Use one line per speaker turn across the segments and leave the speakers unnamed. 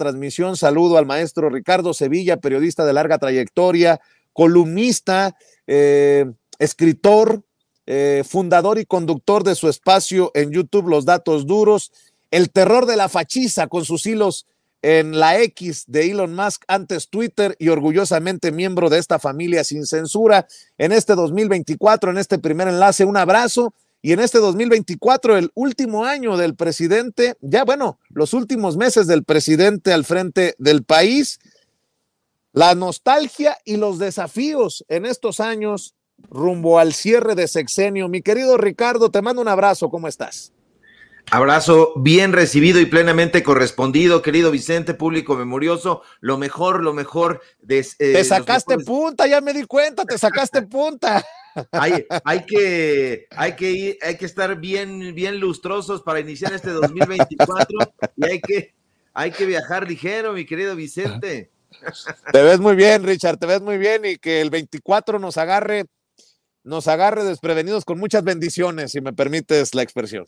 transmisión saludo al maestro Ricardo Sevilla, periodista de larga trayectoria, columnista, eh, escritor, eh, fundador y conductor de su espacio en YouTube Los Datos Duros, el terror de la fachiza con sus hilos en la X de Elon Musk, antes Twitter y orgullosamente miembro de esta familia sin censura. En este 2024, en este primer enlace, un abrazo y en este 2024, el último año del presidente, ya bueno, los últimos meses del presidente al frente del país, la nostalgia y los desafíos en estos años rumbo al cierre de sexenio. Mi querido Ricardo, te mando un abrazo, ¿cómo estás?
Abrazo bien recibido y plenamente correspondido, querido Vicente, público memorioso. Lo mejor, lo mejor. De, eh, te sacaste punta, ya me di cuenta, te sacaste punta. Hay, que, hay, que hay que estar bien, bien lustrosos para iniciar este 2024 y hay que, hay que viajar ligero, mi querido Vicente. Te
ves muy bien, Richard, te ves muy bien
y que el 24
nos agarre, nos agarre desprevenidos con muchas bendiciones, si me permites la expresión.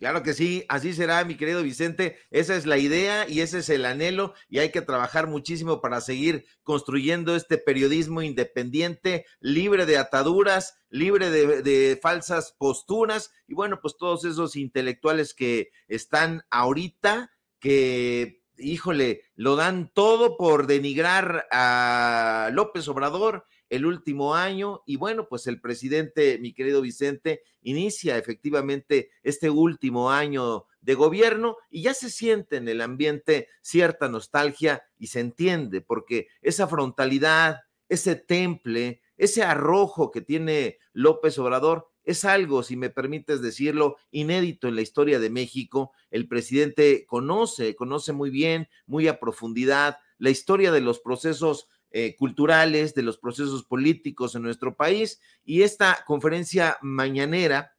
Claro que sí, así será, mi querido Vicente. Esa es la idea y ese es el anhelo y hay que trabajar muchísimo para seguir construyendo este periodismo independiente, libre de ataduras, libre de, falsas posturas y bueno, pues todos esos intelectuales que están ahorita, que, híjole, lo dan todo por denigrar a López Obrador el último año y bueno, pues el presidente, mi querido Vicente, inicia efectivamente este último año de gobierno y ya se siente en el ambiente cierta nostalgia y se entiende porque esa frontalidad, ese temple, ese arrojo que tiene López Obrador es algo, si me permites decirlo, inédito en la historia de México. El presidente conoce, conoce muy bien, muy a profundidad la historia de los procesos eh, culturales, de los procesos políticos en nuestro país. Y esta conferencia mañanera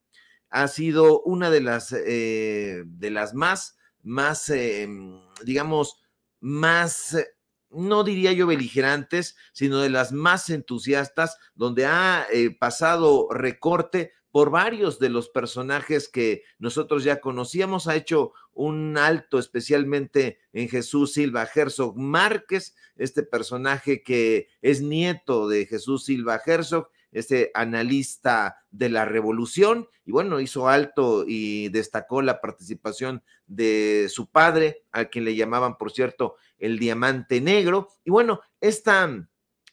ha sido una de las, eh, de las más, más, eh, digamos, más, no diría yo beligerantes, sino de las más entusiastas, donde ha pasado recorte por varios de los personajes que nosotros ya conocíamos. Ha hecho un alto especialmente en Jesús Silva Herzog Márquez, este personaje que es nieto de Jesús Silva Herzog, este analista de la revolución. Y bueno, hizo alto y destacó la participación de su padre, a quien le llamaban, por cierto, el diamante negro. Y bueno, esta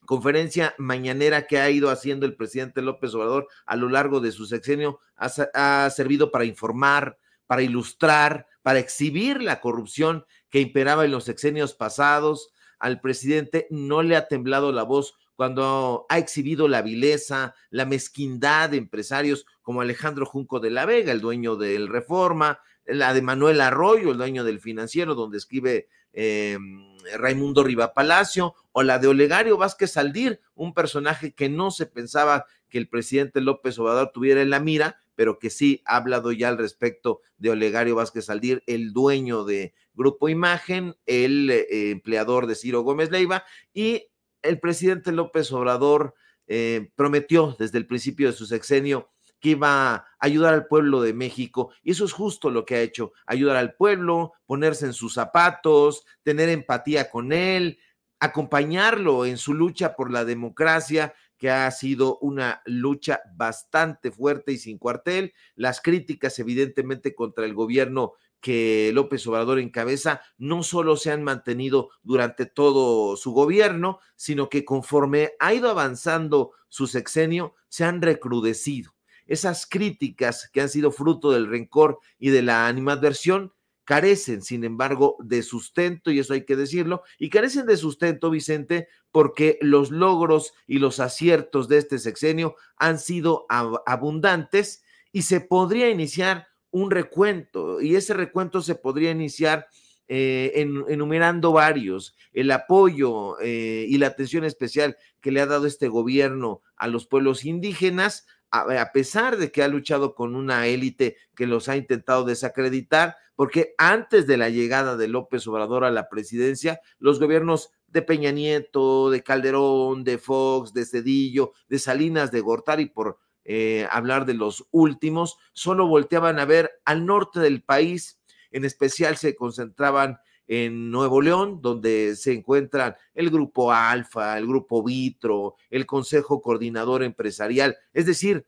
conferencia mañanera que ha ido haciendo el presidente López Obrador a lo largo de su sexenio ha, servido para informar, para ilustrar, para exhibir la corrupción que imperaba en los sexenios pasados. Al presidente no le ha temblado la voz cuando ha exhibido la vileza, la mezquindad de empresarios como Alejandro Junco de la Vega, el dueño del Reforma, la de Manuel Arroyo, el dueño del financiero, donde escribe Em, Raimundo Riva Palacio o la de Olegario Vázquez Aldir, un personaje que no se pensaba que el presidente López Obrador tuviera en la mira, pero que sí ha hablado ya al respecto de Olegario Vázquez Aldir, el dueño de Grupo Imagen, el eh, empleador de Ciro Gómez Leiva, y el presidente López Obrador eh, prometió desde el principio de su sexenio que iba a ayudar al pueblo de México. Y eso es justo lo que ha hecho, ayudar al pueblo, ponerse en sus zapatos, tener empatía con él, acompañarlo en su lucha por la democracia, que ha sido una lucha bastante fuerte y sin cuartel. Las críticas, evidentemente, contra el gobierno que López Obrador encabeza no solo se han mantenido durante todo su gobierno, sino que conforme ha ido avanzando su sexenio, se han recrudecido esas críticas que han sido fruto del rencor y de la animadversión carecen, sin embargo, de sustento, y eso hay que decirlo, y carecen de sustento, Vicente, porque los logros y los aciertos de este sexenio han sido abundantes y se podría iniciar un recuento, y ese recuento se podría iniciar eh, enumerando varios, el apoyo eh, y la atención especial que le ha dado este gobierno a los pueblos indígenas, a, pesar de que ha luchado con una élite que los ha intentado desacreditar, porque antes de la llegada de López Obrador a la presidencia, los gobiernos de Peña Nieto, de Calderón, de Fox, de Cedillo, de Salinas, de Gortari, por eh, hablar de los últimos, solo volteaban a ver al norte del país, en especial se concentraban en Nuevo León, donde se encuentran el Grupo Alfa, el Grupo Vitro, el Consejo Coordinador Empresarial, es decir,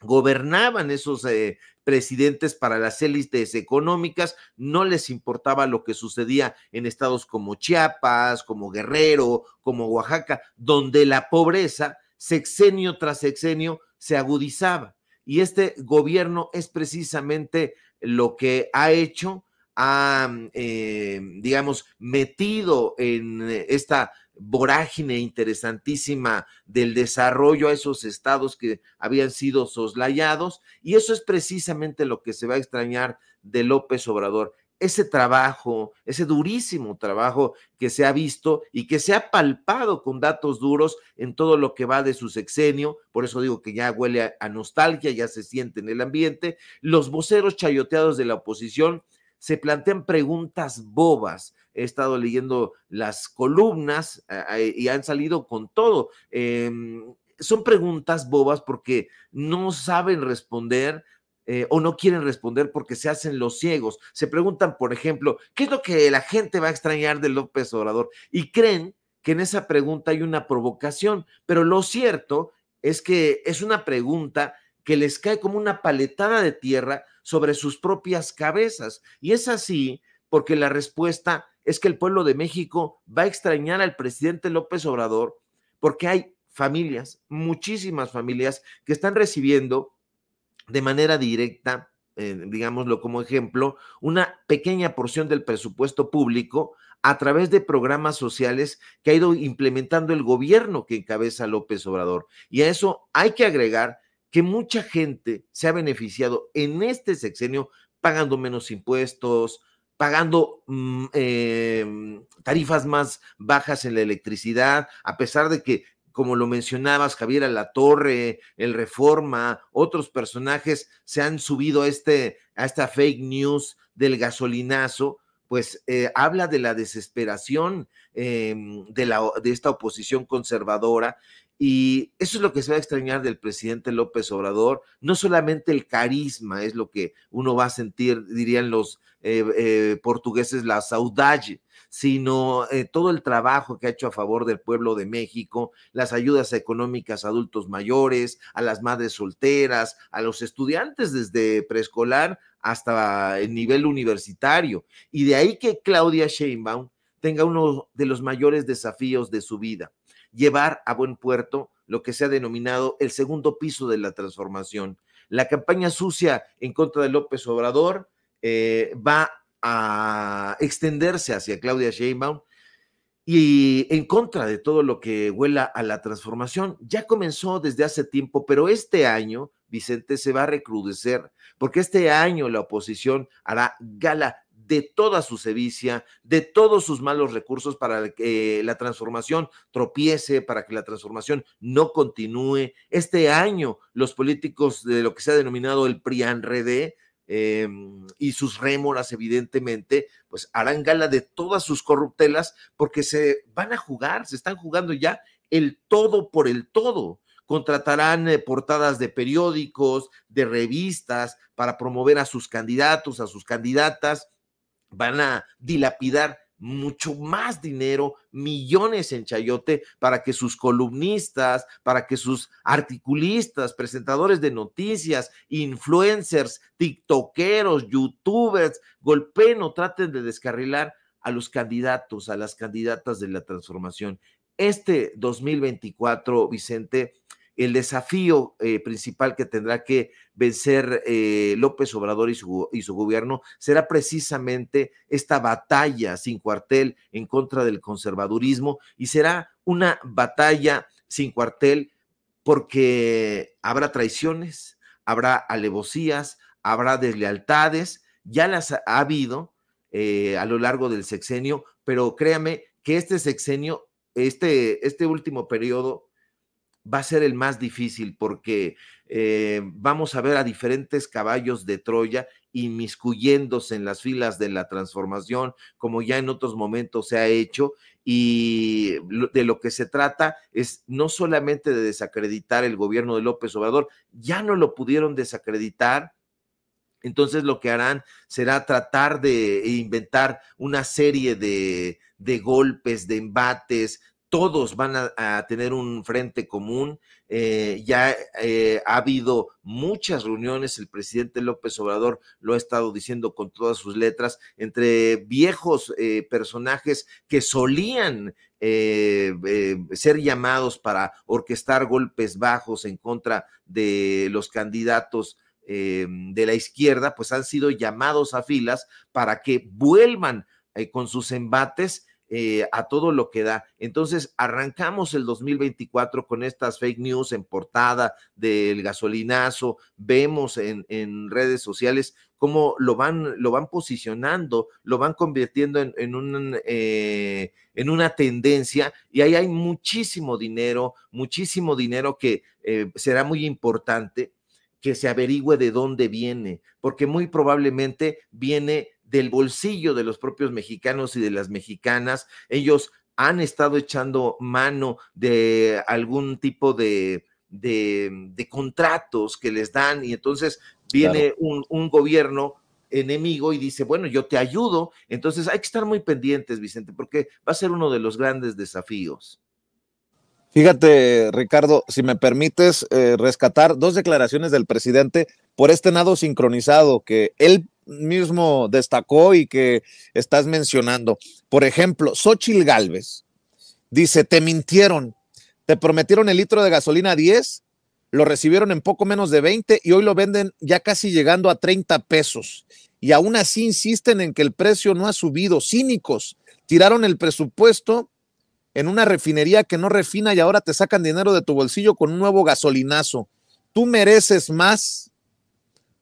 gobernaban esos eh, presidentes para las élites económicas, no les importaba lo que sucedía en estados como Chiapas, como Guerrero, como Oaxaca, donde la pobreza sexenio tras sexenio se agudizaba. Y este gobierno es precisamente lo que ha hecho ha, eh, digamos, metido en eh, esta vorágine interesantísima del desarrollo a esos estados que habían sido soslayados. Y eso es precisamente lo que se va a extrañar de López Obrador. Ese trabajo, ese durísimo trabajo que se ha visto y que se ha palpado con datos duros en todo lo que va de su sexenio, por eso digo que ya huele a nostalgia, ya se siente en el ambiente, los voceros chayoteados de la oposición se plantean preguntas bobas. He estado leyendo las columnas y han salido con todo. Em, son preguntas bobas porque no saben responder. Eh, o no quieren responder porque se hacen los ciegos. Se preguntan, por ejemplo, ¿qué es lo que la gente va a extrañar de López Obrador? Y creen que en esa pregunta hay una provocación, pero lo cierto es que es una pregunta que les cae como una paletada de tierra sobre sus propias cabezas. Y es así porque la respuesta es que el pueblo de México va a extrañar al presidente López Obrador porque hay familias, muchísimas familias que están recibiendo de manera directa, eh, digámoslo como ejemplo, una pequeña porción del presupuesto público a través de programas sociales que ha ido implementando el gobierno que encabeza López Obrador. Y a eso hay que agregar que mucha gente se ha beneficiado en este sexenio pagando menos impuestos, pagando mm, em, tarifas más bajas en la electricidad, a pesar de que, como lo mencionabas, Javier Torre el Reforma, otros personajes se han subido a, este, a esta fake news del gasolinazo, pues eh, habla de la desesperación em, de, la, de esta oposición conservadora y eso es lo que se va a extrañar del presidente López Obrador. No solamente el carisma es lo que uno va a sentir, dirían los eh, eh, portugueses, la saudade, sino eh, todo el trabajo que ha hecho a favor del pueblo de México, las ayudas económicas a adultos mayores, a las madres solteras, a los estudiantes desde preescolar hasta el nivel universitario. Y de ahí que Claudia Sheinbaum tenga uno de los mayores desafíos de su vida llevar a buen puerto lo que se ha denominado el segundo piso de la transformación. La campaña sucia en contra de López Obrador eh, va a extenderse hacia Claudia Sheinbaum y en contra de todo lo que huela a la transformación. Ya comenzó desde hace tiempo, pero este año, Vicente, se va a recrudecer, porque este año la oposición hará gala de toda su sevicia, de todos sus malos recursos para que la transformación tropiece, para que la transformación no continúe. Este año los políticos de lo que se ha denominado el prian eh, em, y sus rémoras, evidentemente, pues harán gala de todas sus corruptelas porque se van a jugar, se están jugando ya el todo por el todo contratarán eh, portadas de periódicos, de revistas, para promover a sus candidatos, a sus candidatas, van a dilapidar mucho más dinero, millones en Chayote, para que sus columnistas, para que sus articulistas, presentadores de noticias, influencers, tiktokeros, youtubers, golpeen o traten de descarrilar a los candidatos, a las candidatas de la transformación. Este 2024, Vicente, el desafío eh, principal que tendrá que vencer eh, López Obrador y su, gobierno será precisamente esta batalla sin cuartel en contra del conservadurismo y será una batalla sin cuartel porque habrá traiciones, habrá alevosías, habrá deslealtades, ya las ha habido eh, a lo largo del sexenio, pero créame que este sexenio, este, este último periodo va a ser el más difícil porque eh, vamos a ver a diferentes caballos de Troya inmiscuyéndose en las filas de la transformación, como ya en otros momentos se ha hecho, y de lo que se trata es no solamente de desacreditar el gobierno de López Obrador, ya no lo pudieron desacreditar, entonces lo que harán será tratar de inventar una serie de golpes, de embates, todos van a, tener un frente común. Eh, ya eh, ha habido muchas reuniones, el presidente López Obrador lo ha estado diciendo con todas sus letras, entre viejos eh, personajes que solían ser llamados para orquestar golpes bajos en contra de los candidatos de la izquierda, pues han sido llamados a filas para que vuelvan con sus embates eh, a todo lo que da. Entonces, arrancamos el 2024 con estas fake news en portada del gasolinazo, vemos en, redes sociales cómo lo van, lo van posicionando, lo van convirtiendo en, un, eh, en una tendencia y ahí hay muchísimo dinero, muchísimo dinero que eh, será muy importante que se averigüe de dónde viene, porque muy probablemente viene del bolsillo de los propios mexicanos y de las mexicanas. Ellos han estado echando mano de algún tipo de, de, contratos que les dan y entonces viene un, gobierno enemigo y dice, bueno, yo te ayudo. Entonces hay que estar muy pendientes, Vicente, porque va a ser uno de los grandes desafíos.
Fíjate, Ricardo, si me permites eh, rescatar dos declaraciones del presidente por este nado sincronizado que él mismo destacó y que estás mencionando. Por ejemplo, Xochil Galvez dice, te mintieron, te prometieron el litro de gasolina a 10, lo recibieron en poco menos de 20 y hoy lo venden ya casi llegando a 30 pesos. Y aún así insisten en que el precio no ha subido. Cínicos, tiraron el presupuesto en una refinería que no refina y ahora te sacan dinero de tu bolsillo con un nuevo gasolinazo. Tú mereces más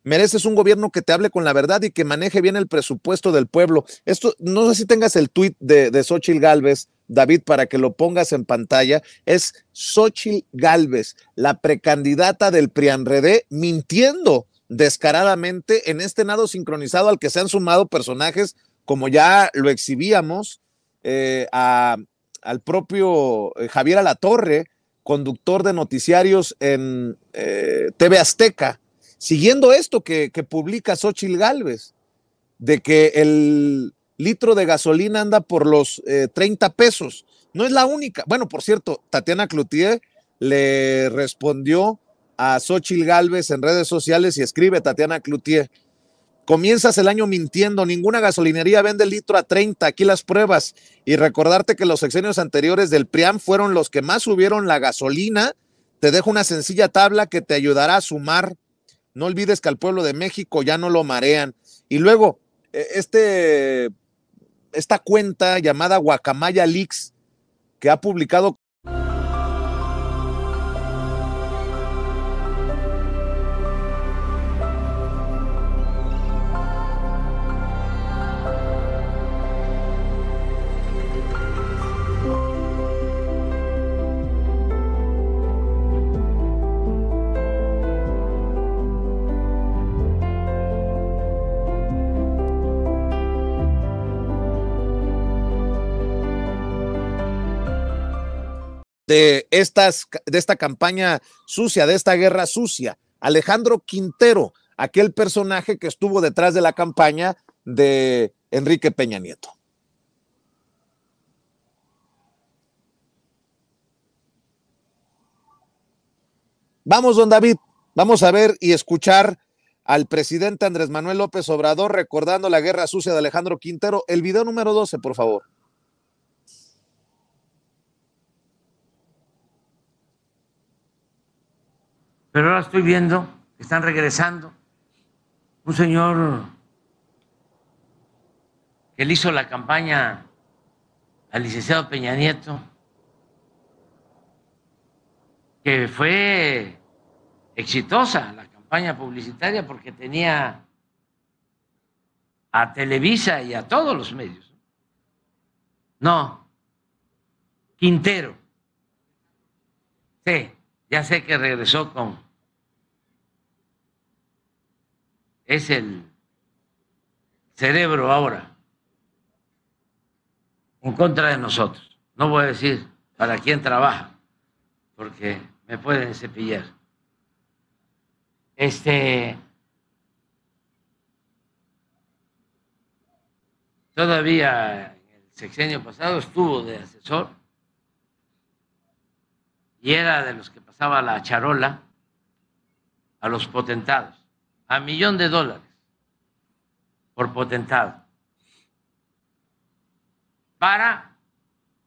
Mereces un gobierno que te hable con la verdad y que maneje bien el presupuesto del pueblo. Esto, no sé si tengas el tuit de, de Xochitl Galvez, David, para que lo pongas en pantalla. Es Xochitl Galvez, la precandidata del Prianredé, mintiendo descaradamente en este nado sincronizado al que se han sumado personajes como ya lo exhibíamos eh, al propio eh, Javier Alatorre, conductor de noticiarios en eh, TV Azteca siguiendo esto que, publica Xochil Galvez, de que el litro de gasolina anda por los 30 eh, pesos. No es la única. Bueno, por cierto, Tatiana Cloutier le respondió a Xochil Galvez en redes sociales y escribe Tatiana Cloutier. Comienzas el año mintiendo, ninguna gasolinería vende el litro a 30, aquí las pruebas. Y recordarte que los sexenios anteriores del PRIAM fueron los que más subieron la gasolina. Te dejo una sencilla tabla que te ayudará a sumar no olvides que al pueblo de México ya no lo marean. Y luego, e, este, esta cuenta llamada Guacamaya Leaks, que ha publicado de, estas, de esta campaña sucia, de esta guerra sucia. Alejandro Quintero, aquel personaje que estuvo detrás de la campaña de Enrique Peña Nieto. Vamos, don David, vamos a ver y escuchar al presidente Andrés Manuel López Obrador recordando la guerra sucia de Alejandro Quintero. El video número 12, por favor.
Pero ahora estoy viendo, que están regresando, un señor que le hizo la campaña al licenciado Peña Nieto, que fue exitosa la campaña publicitaria porque tenía a Televisa y a todos los medios. No, Quintero. Sí. Ya sé que regresó con... Es el cerebro ahora en contra de nosotros. No voy a decir para quién trabaja, porque me pueden cepillar. Este. Todavía el sexenio pasado estuvo de asesor y era de los que pasaba la charola a los potentados, a millón de dólares por potentado, para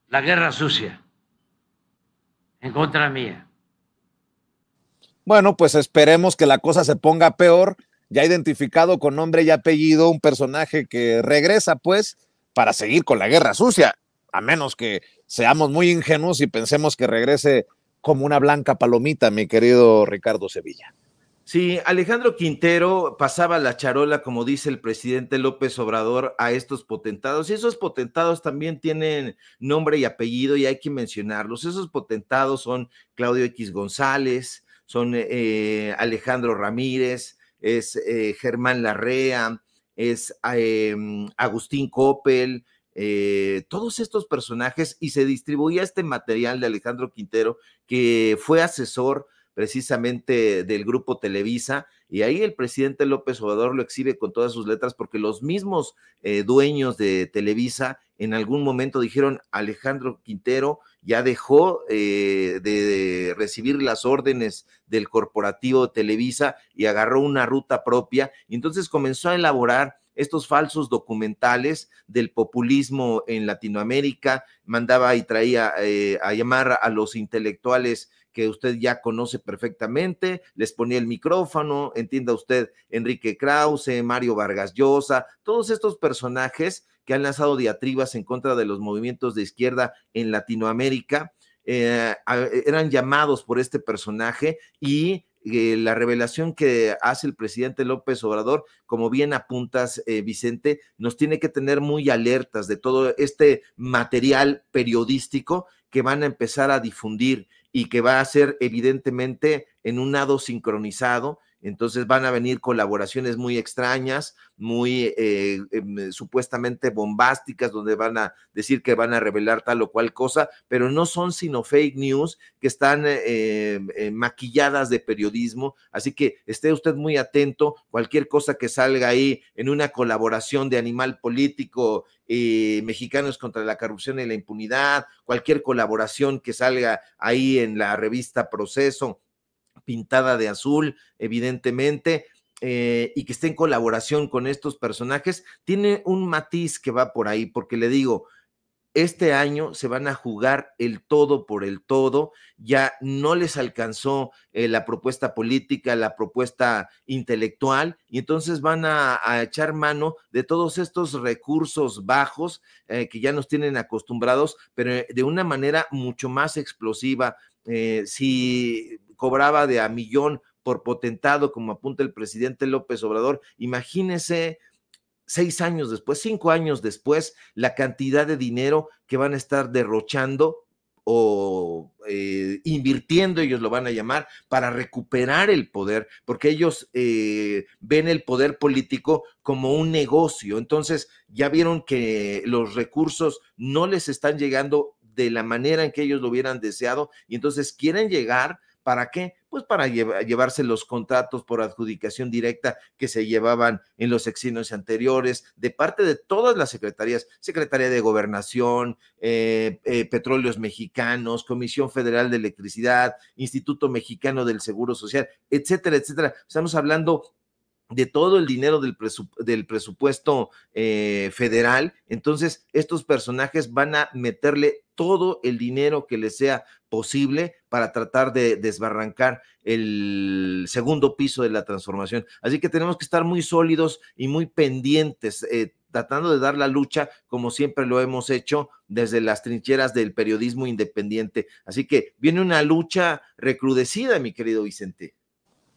la guerra sucia en contra mía.
Bueno, pues esperemos que la cosa se ponga peor, ya identificado con nombre y apellido un personaje que regresa, pues, para seguir con la guerra sucia, a menos que seamos muy ingenuos y pensemos que regrese como una blanca palomita, mi querido Ricardo Sevilla.
Sí, Alejandro Quintero pasaba la charola, como dice el presidente López Obrador, a estos potentados. Y esos potentados también tienen nombre y apellido y hay que mencionarlos. Esos potentados son Claudio X González, son eh, eh, Alejandro Ramírez, es eh, Germán Larrea, es Agustín Coppel, eh, todos estos personajes y se distribuía este material de Alejandro Quintero, que fue asesor precisamente del grupo Televisa, y ahí el presidente López Obrador lo exhibe con todas sus letras, porque los mismos eh, dueños de Televisa en algún momento dijeron, Alejandro Quintero ya dejó eh, de recibir las órdenes del corporativo Televisa y agarró una ruta propia, y entonces comenzó a elaborar estos falsos documentales del populismo en Latinoamérica, mandaba y traía eh, a llamar a los intelectuales que usted ya conoce perfectamente, les ponía el micrófono, entienda usted, Enrique Krause, Mario Vargas Llosa, todos estos personajes que han lanzado diatribas en contra de los movimientos de izquierda en Latinoamérica, eh, eran llamados por este personaje y eh, la revelación que hace el presidente López Obrador, como bien apuntas, eh, Vicente, nos tiene que tener muy alertas de todo este material periodístico que van a empezar a difundir y que va a ser evidentemente en un lado sincronizado entonces van a venir colaboraciones muy extrañas, muy eh, em, eh, supuestamente bombásticas, donde van a decir que van a revelar tal o cual cosa, pero no son sino fake news que están eh, em, maquilladas de periodismo. Así que esté usted muy atento, cualquier cosa que salga ahí en una colaboración de animal político y mexicanos contra la corrupción y la impunidad, cualquier colaboración que salga ahí en la revista Proceso, pintada de azul, evidentemente, eh, y que esté en colaboración con estos personajes, tiene un matiz que va por ahí, porque le digo, este año se van a jugar el todo por el todo, ya no les alcanzó eh, la propuesta política, la propuesta intelectual, y entonces van a, echar mano de todos estos recursos bajos eh, que ya nos tienen acostumbrados, pero de una manera mucho más explosiva. si cobraba de a millón por potentado, como apunta el presidente López Obrador. Imagínese seis años después, cinco años después, la cantidad de dinero que van a estar derrochando o eh, invirtiendo, ellos lo van a llamar, para recuperar el poder, porque ellos eh, ven el poder político como un negocio. Entonces, ya vieron que los recursos no les están llegando de la manera en que ellos lo hubieran deseado y entonces quieren llegar ¿Para qué? Pues para llevarse los contratos por adjudicación directa que se llevaban en los exilios anteriores de parte de todas las secretarías, Secretaría de Gobernación, eh, eh, Petróleos Mexicanos, Comisión Federal de Electricidad, Instituto Mexicano del Seguro Social, etcétera, etcétera. Estamos hablando de todo el dinero del, presupuesto eh, federal. Entonces, estos personajes van a meterle todo el dinero que les sea posible para tratar de desbarrancar el segundo piso de la transformación. Así que tenemos que estar muy sólidos y muy pendientes. Eh, tratando de dar la lucha como siempre lo hemos hecho desde las trincheras del periodismo independiente. Así que viene una lucha recrudecida, mi querido Vicente.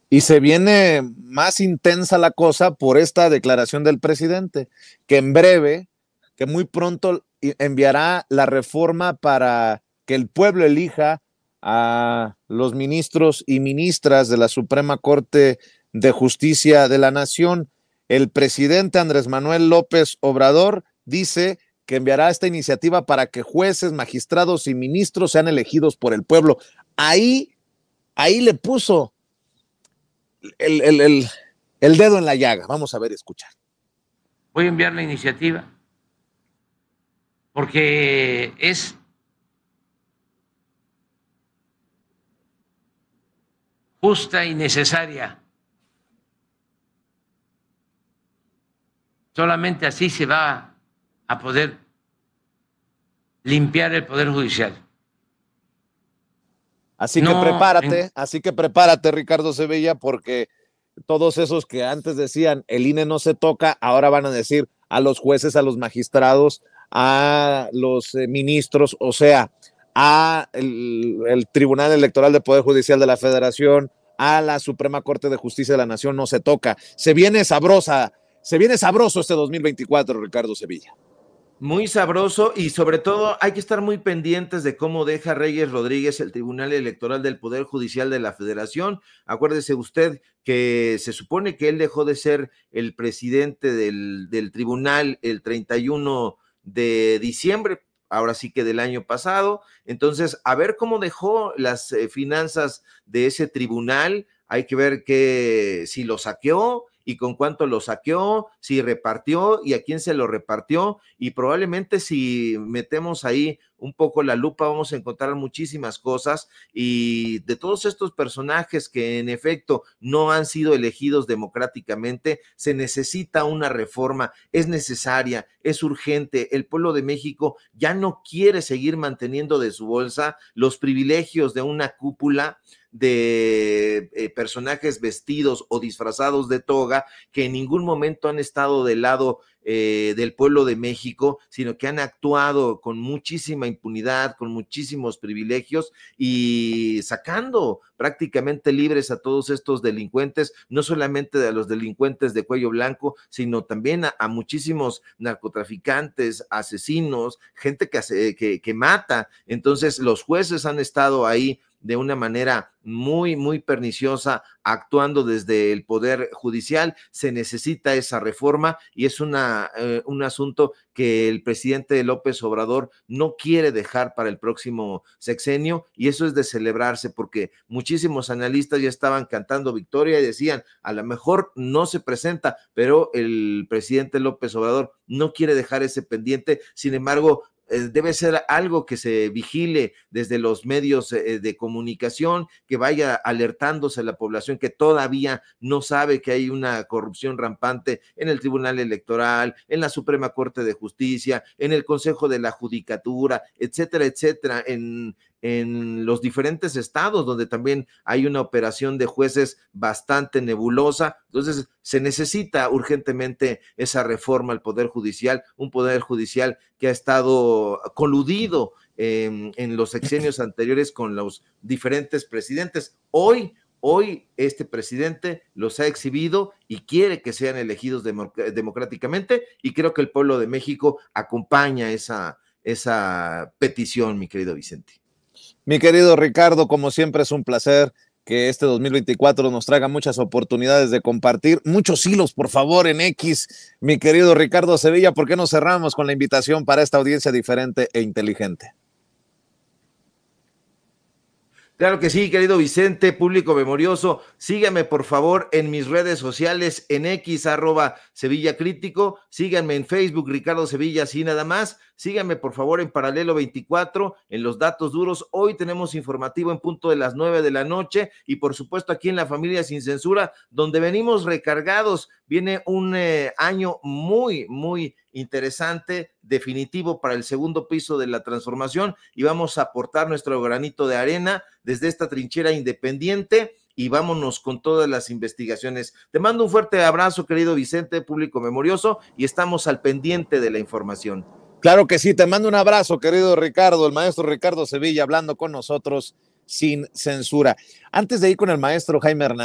Y se viene más intensa la cosa por esta declaración del presidente, que en breve, que muy pronto enviará la reforma para que el pueblo elija a los ministros y ministras de la Suprema Corte de Justicia de la Nación. El presidente Andrés Manuel López Obrador dice que enviará esta iniciativa para que jueces, magistrados y ministros sean elegidos por el pueblo. Ahí, ahí le puso el, dedo en la llaga. Vamos a ver, escuchar.
Voy a enviar la iniciativa porque es justa y necesaria. Solamente así se va a poder limpiar el Poder Judicial. Así que prepárate,
así que prepárate, Ricardo Sevilla, porque todos esos que antes decían el INE no se toca, ahora van a decir a los jueces, a los magistrados, a los eh, ministros, o sea, a el, Tribunal Electoral de Poder Judicial de la Federación, a la Suprema Corte de Justicia de la Nación, no se toca. Se viene sabrosa, se viene sabroso este 2024, Ricardo Sevilla.
Muy sabroso y sobre todo hay que estar muy pendientes de cómo deja Reyes Rodríguez el Tribunal Electoral del Poder Judicial de la Federación. Acuérdese usted que se supone que él dejó de ser el presidente del, tribunal el 31 de diciembre, ahora sí que del año pasado. Entonces, a ver cómo dejó las eh, finanzas de ese tribunal. Hay que ver que si lo saqueó, y con cuánto lo saqueó, si repartió y a quién se lo repartió. Y probablemente si metemos ahí un poco la lupa vamos a encontrar muchísimas cosas y de todos estos personajes que en efecto no han sido elegidos democráticamente, se necesita una reforma, es necesaria, es urgente. El pueblo de México ya no quiere seguir manteniendo de su bolsa los privilegios de una cúpula de eh, personajes vestidos o disfrazados de toga que en ningún momento han estado del lado eh, del pueblo de México, sino que han actuado con muchísima impunidad, con muchísimos privilegios y sacando prácticamente libres a todos estos delincuentes, no solamente a los delincuentes de cuello blanco, sino también a, muchísimos narcotraficantes, asesinos, gente que, que mata. Entonces los jueces han estado ahí de una manera muy, muy perniciosa, actuando desde el Poder Judicial. Se necesita esa reforma y es una, eh, un asunto que el presidente López Obrador no quiere dejar para el próximo sexenio y eso es de celebrarse porque muchísimos analistas ya estaban cantando victoria y decían, a lo mejor no se presenta, pero el presidente López Obrador no quiere dejar ese pendiente. Sin embargo, eh, debe ser algo que se vigile desde los medios eh, de comunicación, que vaya alertándose a la población que todavía no sabe que hay una corrupción rampante en el Tribunal Electoral, en la Suprema Corte de Justicia, en el Consejo de la Judicatura, etcétera, etcétera, en, en los diferentes estados, donde también hay una operación de jueces bastante nebulosa. Entonces, se necesita urgentemente esa reforma al Poder Judicial, un Poder Judicial que ha estado coludido en los sexenios anteriores con los diferentes presidentes. Hoy, hoy este presidente los ha exhibido y quiere que sean elegidos democráticamente y creo que el pueblo de México acompaña esa, esa petición, mi querido Vicente.
Mi querido Ricardo, como siempre es un placer que este 2024 nos traiga muchas oportunidades de compartir, muchos hilos, por favor, en X. Mi querido Ricardo Sevilla, ¿por qué no cerramos con la invitación para esta audiencia diferente e inteligente?
Claro que sí, querido Vicente, público memorioso, síganme por favor en mis redes sociales, en X arroba Sevilla Crítico, síganme en Facebook, Ricardo Sevilla, así nada más, síganme por favor en Paralelo 24, en los datos duros, hoy tenemos informativo en punto de las nueve de la noche y por supuesto aquí en la familia sin censura, donde venimos recargados, viene un eh, año muy, muy interesante, definitivo para el segundo piso de la transformación y vamos a aportar nuestro granito de arena desde esta trinchera independiente y vámonos con todas las investigaciones. Te mando un fuerte abrazo, querido Vicente, público memorioso, y estamos al pendiente de la información.
Claro que sí, te mando un abrazo, querido Ricardo, el maestro Ricardo Sevilla, hablando con nosotros sin censura. Antes de ir con el maestro Jaime Hernández.